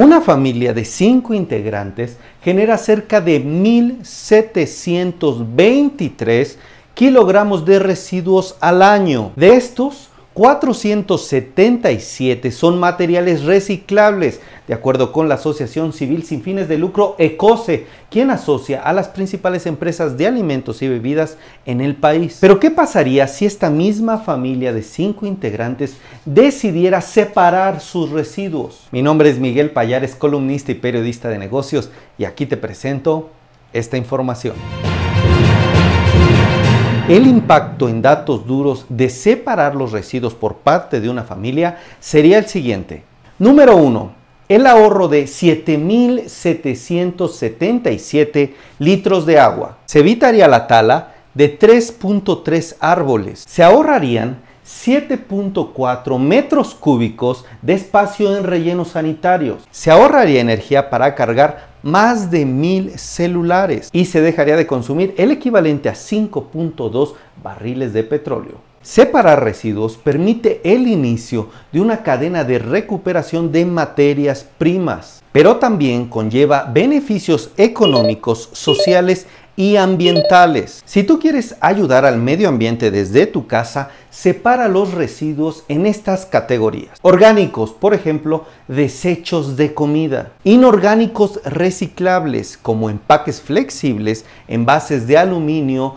Una familia de cinco integrantes genera cerca de 1.723 kilogramos de residuos al año. De estos, 477 son materiales reciclables, de acuerdo con la Asociación Civil Sin Fines de Lucro ECOSE, quien asocia a las principales empresas de alimentos y bebidas en el país. Pero ¿qué pasaría si esta misma familia de cinco integrantes decidiera separar sus residuos? Mi nombre es Miguel Payares, columnista y periodista de negocios, y aquí te presento esta información. El impacto en datos duros de separar los residuos por parte de una familia sería el siguiente. Número 1. El ahorro de 7.777 litros de agua. Se evitaría la tala de 3.3 árboles. Se ahorrarían 7.4 metros cúbicos de espacio en rellenos sanitarios. Se ahorraría energía para cargar más de mil celulares y se dejaría de consumir el equivalente a 5.2 barriles de petróleo. Separar residuos permite el inicio de una cadena de recuperación de materias primas, pero también conlleva beneficios económicos, sociales y ambientales. Si tú quieres ayudar al medio ambiente desde tu casa, separa los residuos en estas categorías. Orgánicos, por ejemplo, desechos de comida. Inorgánicos reciclables, como empaques flexibles, envases de aluminio,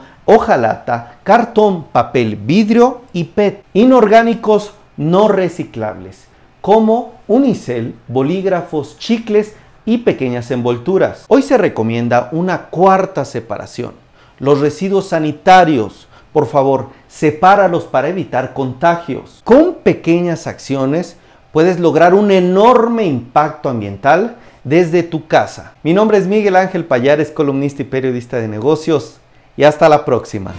lata cartón, papel, vidrio y PET. Inorgánicos no reciclables, como unicel, bolígrafos, chicles y pequeñas envolturas. Hoy se recomienda una cuarta separación. Los residuos sanitarios, por favor, sepáralos para evitar contagios. Con pequeñas acciones puedes lograr un enorme impacto ambiental desde tu casa. Mi nombre es Miguel Ángel Payares, columnista y periodista de negocios, y hasta la próxima.